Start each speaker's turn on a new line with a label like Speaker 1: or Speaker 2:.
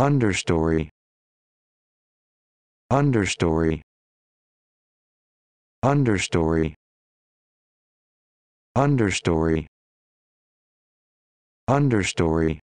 Speaker 1: understory understory understory understory understory